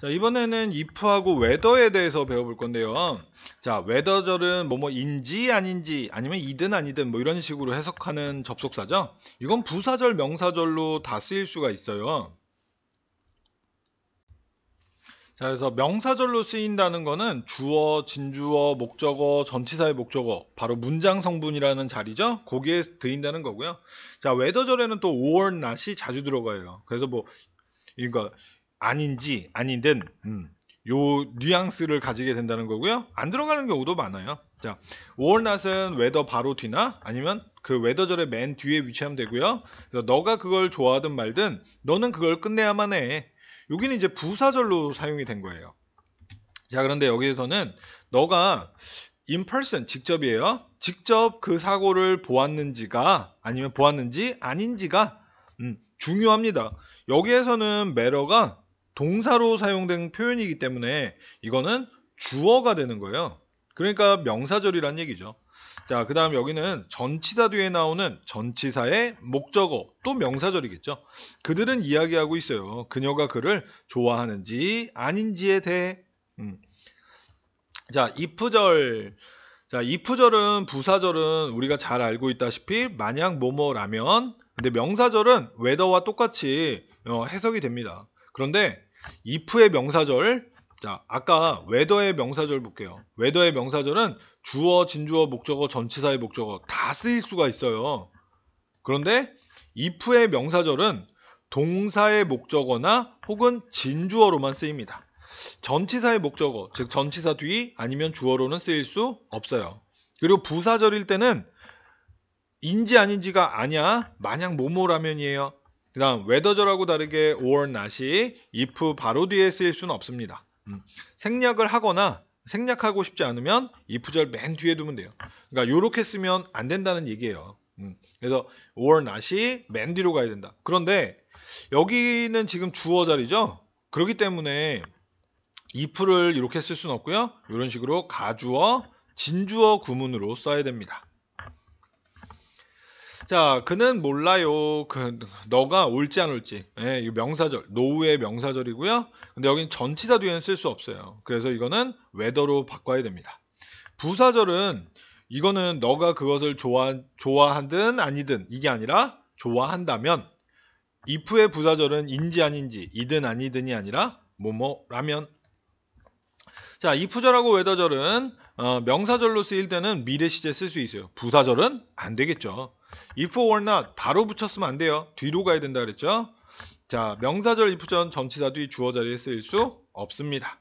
자 이번에는 if하고 whether에 대해서 배워볼 건데요. 자 whether절은 뭐뭐인지 아닌지 아니면 이든 아니든 뭐 이런 식으로 해석하는 접속사죠. 이건 부사절 명사절로 다 쓰일 수가 있어요. 자 그래서 명사절로 쓰인다는 거는 주어, 진주어, 목적어, 전치사의 목적어 바로 문장 성분이라는 자리죠. 거기에 드인다는 거고요. 자 w h 절에는또 or not이 자주 들어가요. 그래서 뭐 그러니까 아닌지 아니든 음, 요 뉘앙스를 가지게 된다는 거고요. 안 들어가는 경우도 많아요. 자, 월낫은 웨더 바로 뒤나 아니면 그 웨더절의 맨 뒤에 위치하면 되고요. 그래서 너가 그걸 좋아하든 말든 너는 그걸 끝내야만 해. 여기는 이제 부사절로 사용이 된 거예요. 자, 그런데 여기에서는 너가 in person 직접이에요. 직접 그 사고를 보았는지가 아니면 보았는지 아닌지가 음, 중요합니다. 여기에서는 매러가 동사로 사용된 표현이기 때문에 이거는 주어가 되는 거예요. 그러니까 명사절이란 얘기죠. 자, 그 다음 여기는 전치사 뒤에 나오는 전치사의 목적어 또 명사절이겠죠. 그들은 이야기하고 있어요. 그녀가 그를 좋아하는지 아닌지에 대해. 음. 자, if절. 자, if절은 부사절은 우리가 잘 알고 있다시피 만약 뭐뭐라면 근데 명사절은 웨더와 똑같이 어, 해석이 됩니다. 그런데 if의 명사절 자 아까 웨더의 명사절 볼게요. 웨더의 명사절은 주어, 진주어, 목적어, 전치사의 목적어 다 쓰일 수가 있어요. 그런데 if의 명사절은 동사의 목적어나 혹은 진주어로만 쓰입니다. 전치사의 목적어, 즉 전치사 뒤 아니면 주어로는 쓰일 수 없어요. 그리고 부사절일 때는 인지 아닌지가 아니야. 만약 뭐뭐라면이에요. 그 다음 웨더저라고 다르게 or not이 if 바로 뒤에 쓰일 수는 없습니다. 음, 생략을 하거나 생략하고 싶지 않으면 if절 맨 뒤에 두면 돼요. 그러니까 이렇게 쓰면 안 된다는 얘기예요. 음. 그래서 or not이 맨 뒤로 가야 된다. 그런데 여기는 지금 주어 자리죠. 그렇기 때문에 if를 이렇게 쓸 수는 없고요. 이런 식으로 가주어, 진주어 구문으로 써야 됩니다. 자, 그는 몰라요. 그 너가 올지 안 올지. 예, 이거 명사절, 노후의 명사절이고요. 근데 여긴 전치사 뒤에는 쓸 수 없어요. 그래서 이거는 웨더로 바꿔야 됩니다. 부사절은 이거는 너가 그것을 좋아 좋아하든 아니든 이게 아니라 좋아한다면 if의 부사절은 인지 아닌지 이든 아니든이 아니라 뭐뭐라면 자 if절하고 웨더절은 어, 명사절로 쓰일 때는 미래 시제 쓸 수 있어요 부사절은 안 되겠죠 if or not 바로 붙였으면 안 돼요. 뒤로 가야 된다 그랬죠? 자, 명사절 if전 전치사 뒤 주어 자리에 쓰일 수 없습니다.